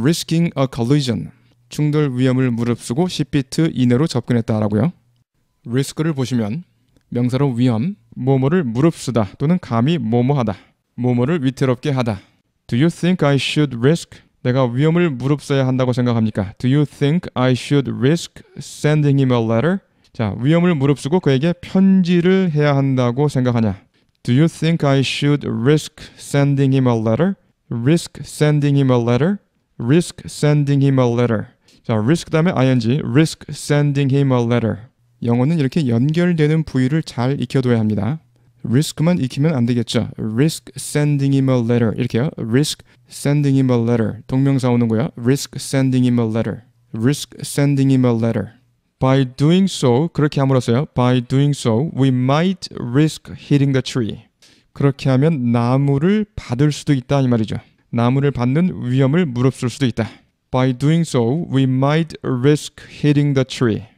risking a collision 충돌 위험을 무릅쓰고 10비트 이내로 접근했다라고요. risk를 보시면 명사로 위험, 뭐뭐를 무릅쓰다 또는 감히 뭐뭐하다, 뭐뭐를 위태롭게 하다. Do you think I should risk? 내가 위험을 무릅써야 한다고 생각합니까? Do you think I should risk sending him a letter? 자, 위험을 무릅쓰고 그에게 편지를 해야 한다고 생각하냐? Do you think I should risk sending him a letter? risk sending him a letter? risk sending him a letter. 자, risk 다음에 ing, risk sending him a letter. 영어는 이렇게 연결되는 부위를 잘 익혀둬야 합니다. risk만 익히면 안 되겠죠. risk sending him a letter. 이렇게요. risk sending him a letter. 동명사 오는 거야. risk sending him a letter. risk sending him a letter. By doing so, 그렇게 함으로써요. By doing so, we might risk hitting the tree. 그렇게 하면 나무를 받을 수도 있다 이 말이죠. 나무를 받는 위험을 무릅쓸 수도 있다. By doing so, we might risk hitting the tree.